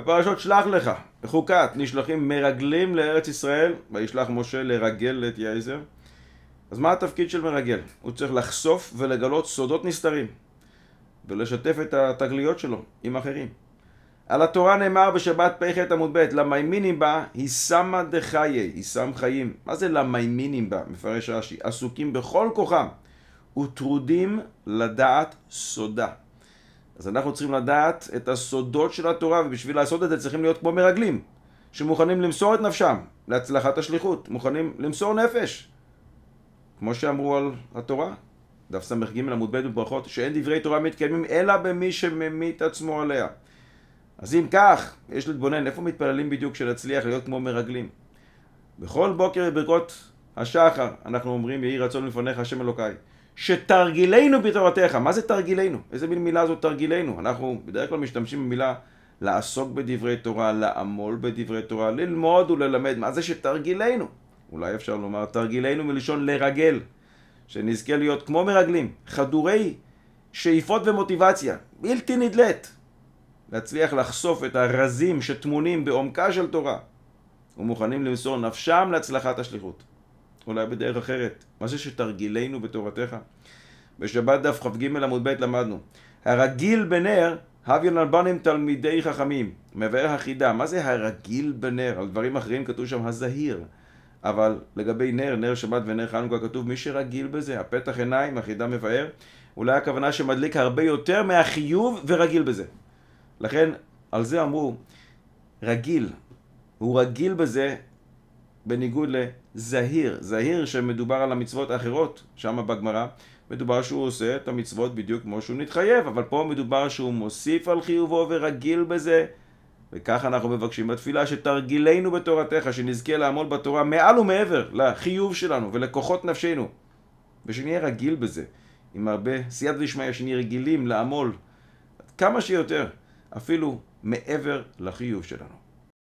בפרשות שלח לך, בחוקת, נשלחים מרגלים לארץ ישראל, וישלח משה לרגל את יעזר. אז מה התפקיד של מרגל? הוא צריך לחשוף ולגלות סודות נסתרים, ולשתף את התגליות שלו עם אחרים. על התורה נאמר בשבת פ"ח עמוד ב', למיימינים בה, היא שמה דחייה, היא שם חיים. מה זה למיימינים בה? מפרש רש"י, עסוקים בכל כוחם, וטרודים לדעת סודה. אז אנחנו צריכים לדעת את הסודות של התורה, ובשביל לעשות את זה צריכים להיות כמו מרגלים, שמוכנים למסור את נפשם להצלחת השליחות, מוכנים למסור נפש, כמו שאמרו על התורה, דף ס"ג עמוד ב' בברכות, שאין דברי תורה מתקיימים אלא במי שממית עצמו עליה. אז אם כך, יש להתבונן איפה מתפללים בדיוק שנצליח להיות כמו מרגלים. בכל בוקר בברכות השחר אנחנו אומרים יהי רצון לפניך השם אלוקיי. שתרגילנו בתורתך. מה זה תרגילנו? איזה מין מילה זאת תרגילנו? אנחנו בדרך כלל משתמשים במילה לעסוק בדברי תורה, לעמול בדברי תורה, ללמוד וללמד. מה זה שתרגילנו? אולי אפשר לומר תרגילנו מלשון לרגל. שנזכה להיות כמו מרגלים, חדורי שאיפות ומוטיבציה, בלתי נדלית. להצליח לחשוף את הרזים שטמונים בעומקה של תורה ומוכנים למסור נפשם להצלחת השליחות. אולי בדרך אחרת, מה זה שתרגילנו בתורתך? בשבת דף כ"ג עמוד ב' למדנו, הרגיל בנר, הביא אלבנים תלמידי חכמים, מבאר החידה, מה זה הרגיל בנר? על דברים אחרים כתוב שם הזהיר, אבל לגבי נר, נר שבת ונר חנוכה כתוב מי שרגיל בזה, הפתח עיניים, החידה מבאר, אולי הכוונה שמדליק הרבה יותר מהחיוב ורגיל בזה. לכן, על זה אמרו, רגיל, הוא רגיל בזה בניגוד לזהיר, זהיר שמדובר על המצוות האחרות, שם בגמרא, מדובר שהוא עושה את המצוות בדיוק כמו שהוא נתחייב, אבל פה מדובר שהוא מוסיף על חיובו ורגיל בזה, וכך אנחנו מבקשים בתפילה שתרגילנו בתורתך, שנזכה לעמוד בתורה מעל ומעבר לחיוב שלנו ולכוחות נפשנו, ושנהיה רגיל בזה, עם הרבה סייעת דשמיא, שנהיה רגילים לעמול כמה שיותר, אפילו מעבר לחיוב שלנו.